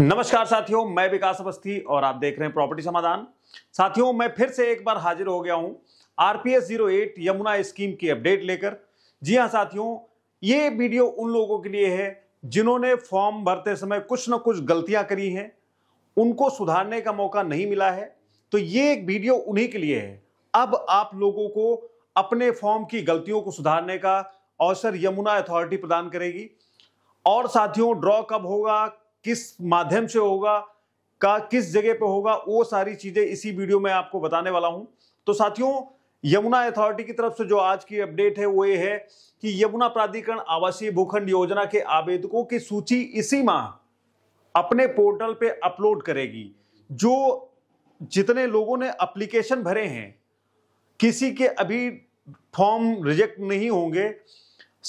नमस्कार साथियों मैं विकास अवस्थी और आप देख रहे हैं प्रॉपर्टी समाधान साथियों मैं फिर से एक बार हाजिर हो गया हूं RPS zero eight Yamuna scheme की अपडेट लेकर जी हां साथियों ये वीडियो उन लोगों के लिए है जिन्होंने फॉर्म भरते समय कुछ ना कुछ गलतियां करी हैं उनको सुधारने का मौका नहीं मिला है तो ये एक वीडियो उन्हीं के लिए है अब आप लोगों को अपने फॉर्म की गलतियों को सुधारने का अवसर यमुना अथॉरिटी प्रदान करेगी और साथियों ड्रॉ कब होगा किस माध्यम से होगा का किस जगह पे होगा वो सारी चीजें इसी वीडियो में आपको बताने वाला हूं तो साथियों यमुना अथॉरिटी की तरफ से जो आज की अपडेट है वो ये है कि यमुना प्राधिकरण आवासीय भूखंड योजना के आवेदकों की सूची इसी माह अपने पोर्टल पे अपलोड करेगी जो जितने लोगों ने अप्लीकेशन भरे हैं किसी के अभी फॉर्म रिजेक्ट नहीं होंगे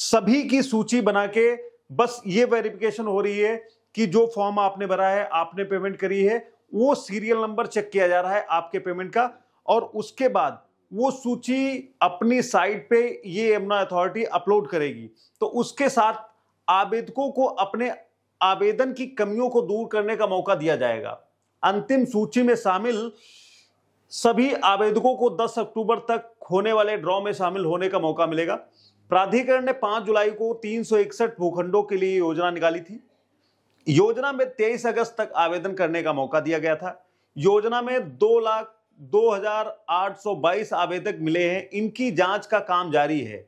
सभी की सूची बना के बस ये वेरिफिकेशन हो रही है कि जो फॉर्म आपने भरा है आपने पेमेंट करी है वो सीरियल नंबर चेक किया जा रहा है आपके पेमेंट का और उसके बाद वो सूची अपनी साइट पे ये यमुना अथॉरिटी अपलोड करेगी तो उसके साथ आवेदकों को अपने आवेदन की कमियों को दूर करने का मौका दिया जाएगा अंतिम सूची में शामिल सभी आवेदकों को 10 अक्टूबर तक होने वाले ड्रॉ में शामिल होने का मौका मिलेगा प्राधिकरण ने 5 जुलाई को तीन भूखंडों के लिए योजना निकाली थी योजना में 23 अगस्त तक आवेदन करने का मौका दिया गया था योजना में दो लाख बाईस आवेदक मिले हैं इनकी जांच का काम जारी है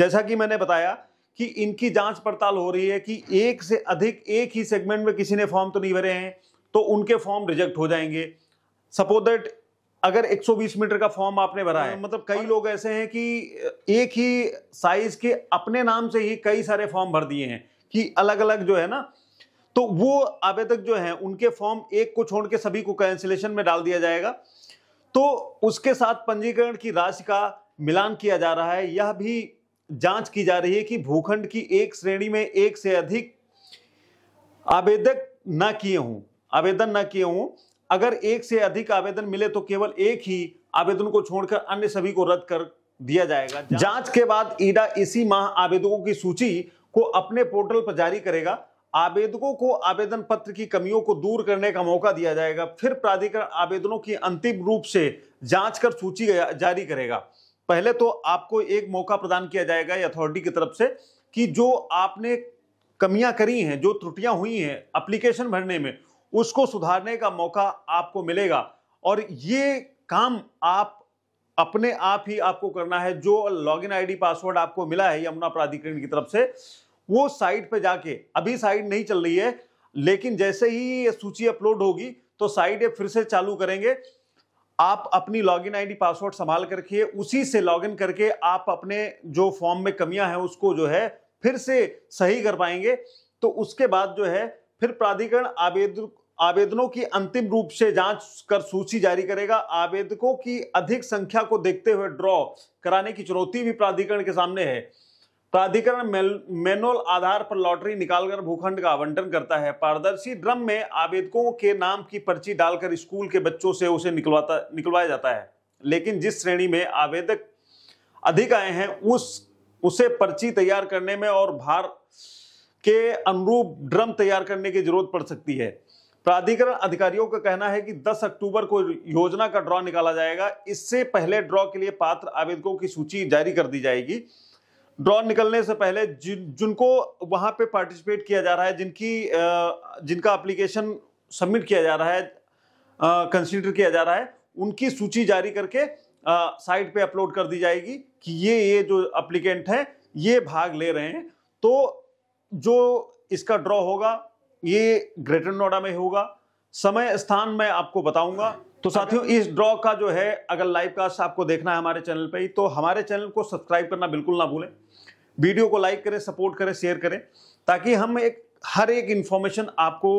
जैसा कि मैंने बताया कि इनकी जांच पड़ताल हो रही है कि एक से अधिक एक ही सेगमेंट में किसी ने फॉर्म तो नहीं भरे हैं तो उनके फॉर्म रिजेक्ट हो जाएंगे सपोज दैट अगर 120 मीटर का फॉर्म आपने भरा है हाँ, मतलब कई लोग ऐसे हैं कि एक ही साइज के अपने नाम से ही कई सारे फॉर्म भर दिए हैं कि अलग अलग जो है ना तो वो आवेदक जो है उनके फॉर्म एक को छोड़ के सभी को कैंसिलेशन में डाल दिया जाएगा तो उसके साथ पंजीकरण की राशि का मिलान किया जा रहा है यह भी जांच की जा रही है कि भूखंड की एक श्रेणी में एक से अधिक आवेदक न किए हों आवेदन न किए हों अगर एक से अधिक आवेदन मिले तो केवल एक ही आवेदन को छोड़कर अन्य सभी को रद्द कर दिया जाएगा जांच के बाद ईडा इसी माह आवेदकों की सूची को अपने पोर्टल पर जारी करेगा आवेदकों को आवेदन पत्र की कमियों को दूर करने का मौका दिया जाएगा फिर प्राधिकरण आवेदनों की अंतिम रूप से जांच कर सूची जारी करेगा पहले तो आपको एक मौका प्रदान किया जाएगा अथॉरिटी की तरफ से कि जो आपने कमियां करी हैं जो त्रुटियां हुई हैं अप्लीकेशन भरने में उसको सुधारने का मौका आपको मिलेगा और ये काम आप अपने आप ही आपको करना है जो लॉगिन आईडी पासवर्ड आपको मिला है यमुना प्राधिकरण की तरफ से वो साइट पे जाके अभी साइट नहीं चल रही है लेकिन जैसे ही ये सूची अपलोड होगी तो साइट ये फिर से चालू करेंगे आप अपनी लॉगिन आईडी पासवर्ड संभाल कर रखिए उसी से लॉगिन करके आप अपने जो फॉर्म में कमियां हैं उसको जो है फिर से सही कर पाएंगे तो उसके बाद जो है फिर प्राधिकरण आवेदन आवेदनों की अंतिम रूप से जांच कर सूची जारी करेगा आवेदकों की अधिक संख्या को देखते हुए ड्रॉ कराने की चुनौती भी प्राधिकरण के सामने है प्राधिकरण मैनुअल आधार पर लॉटरी निकालकर भूखंड का आवंटन करता है पारदर्शी ड्रम में आवेदकों के नाम की पर्ची डालकर स्कूल के बच्चों से उसे निकलवाता निकलवाया जाता है लेकिन जिस श्रेणी में आवेदक अधिक आए हैं उस उसे पर्ची तैयार करने में और भार के अनुरूप ड्रम तैयार करने की जरूरत पड़ सकती है प्राधिकरण अधिकारियों का कहना है कि 10 अक्टूबर को योजना का ड्रॉ निकाला जाएगा इससे पहले ड्रॉ के लिए पात्र आवेदकों की सूची जारी कर दी जाएगी ड्रॉन निकलने से पहले जिन जिनको वहां पे पार्टिसिपेट किया जा रहा है जिनकी जिनका एप्लीकेशन सबमिट किया जा रहा है कंसीडर किया जा रहा है उनकी सूची जारी करके साइट पे अपलोड कर दी जाएगी कि ये ये जो अप्लीकेंट है ये भाग ले रहे हैं तो जो इसका ड्रॉ होगा ये ग्रेटर नोएडा में होगा समय स्थान मैं आपको बताऊंगा तो साथियों इस ड्रॉ का जो है अगर लाइव कास्ट आपको देखना है हमारे चैनल पे ही तो हमारे चैनल को सब्सक्राइब करना बिल्कुल ना भूलें वीडियो को लाइक करें सपोर्ट करें शेयर करें ताकि हम एक हर एक इन्फॉर्मेशन आपको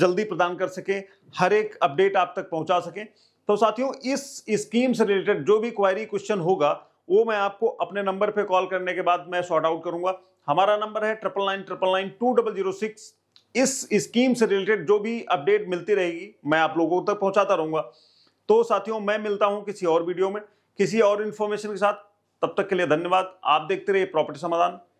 जल्दी प्रदान कर सकें हर एक अपडेट आप तक पहुंचा सकें तो साथियों इस स्कीम से रिलेटेड जो भी क्वायरी क्वेश्चन होगा वो मैं आपको अपने नंबर पे कॉल करने के बाद मैं सॉर्ट आउट करूंगा हमारा नंबर है triple nine triple nine two double zero six इस स्कीम से रिलेटेड जो भी अपडेट मिलती रहेगी मैं आप लोगों तक पहुंचाता रहूंगा तो साथियों मैं मिलता हूं किसी और वीडियो में किसी और इन्फॉर्मेशन के साथ तब तक के लिए धन्यवाद आप देखते रहिए प्रॉपर्टी समाधान